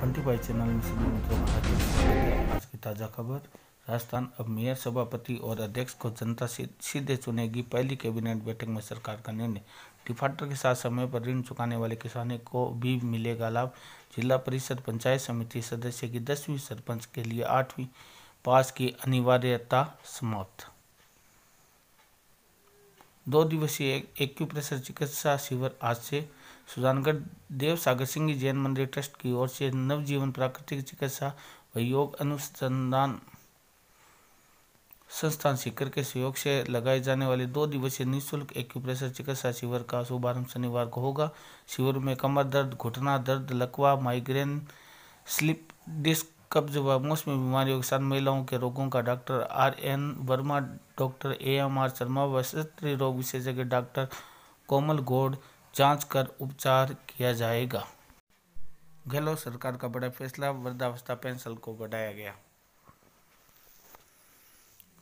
पंटी भाई चैनल में सभी मित्रों का हार्दिक स्वागत आज की ताज़ा खबर राजस्थान अब मेयर सभापति और अध्यक्ष को जनता सीधे चुनेगी पहली कैबिनेट बैठक में सरकार का निर्णय डिफाल्टर के साथ समय पर ऋण चुकाने वाले किसानों को भी मिलेगा लाभ जिला परिषद पंचायत समिति सदस्य की दसवीं सरपंच के लिए आठवीं पास की अनिवार्यता समाप्त दो दिवसीय एक्यूप्रेशर चिकित्सा शिविर आज से सुजानगढ़ देव सागर सिंह जैन मंदिर ट्रस्ट की ओर से नवजीवन प्राकृतिक चिकित्सा व योग अनुसंधान संस्थान सीकर के सहयोग से लगाए जाने वाले दो दिवसीय निःशुल्क एक्यूप्रेशर चिकित्सा शिविर का शुभारंभ शनिवार को होगा शिविर में कमर दर्द घुटना दर्द लकवा माइग्रेन स्लिप डिस्क कब्ज व मौसमी बीमारियों के साथ महिलाओं के रोगों का doctor R N Verma doctor A M R Sharma व स्त्री रोग विशेषज्ञ डॉक्टर कोमल गौड़ जांच कर उपचार किया जाएगा गहलोत सरकार का बड़ा फैसला वृद्धावस्था पेंशन को बढ़ाया गया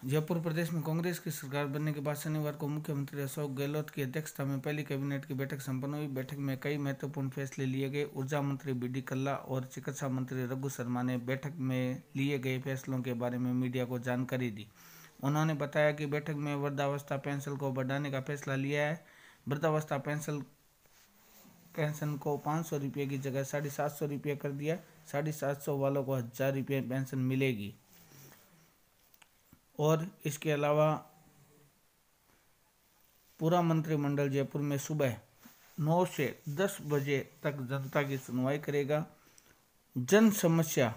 जयपुर प्रदेश में कांग्रेस की सरकार बनने के बाद शनिवार को मुख्यमंत्री अशोक गहलोत की अध्यक्षता में पहली कैबिनेट की बैठक संपन्न हुई बैठक में कई महत्वपूर्ण फैसले लिए गए ऊर्जा मंत्री बी डी कल्ला और चिकित्सा मंत्री रघु शर्मा ने बैठक में लिए गए फैसलों के बारे में मीडिया को जानकारी दी उन्होंने बताया कि बैठक में वृद्धावस्था पेंशन को बढ़ाने का फैसला लिया है वृद्धावस्था पेंशन पेंशन को पाँच सौ रुपये की जगह साढ़े सात सौ रुपये कर दिया साढ़े सात सौ वालों को हज़ार रुपये पेंशन मिलेगी और इसके अलावा पूरा मंत्रिमंडल जयपुर में सुबह नौ से दस बजे तक जनता की सुनवाई करेगा जन समस्या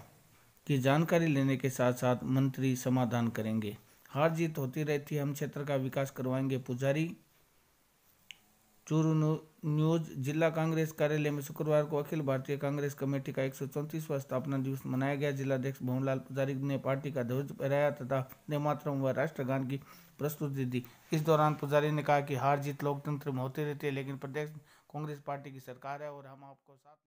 की जानकारी लेने के साथ साथ मंत्री समाधान करेंगे हार जीत होती रहती है हम क्षेत्र का विकास करवाएंगे पुजारी चूरू न्यूज जिला कांग्रेस कार्यालय में शुक्रवार को अखिल भारतीय कांग्रेस कमेटी का एक स्थापना दिवस मनाया गया जिलाध्यक्ष भवनलाल पुजारी ने पार्टी का ध्वज फहराया तथा नेमात्रम व राष्ट्रगान की प्रस्तुति दी इस दौरान पुजारी ने कहा कि हार जीत लोकतंत्र में होते रहती है लेकिन प्रदेश कांग्रेस पार्टी की सरकार है और हम आपको साथ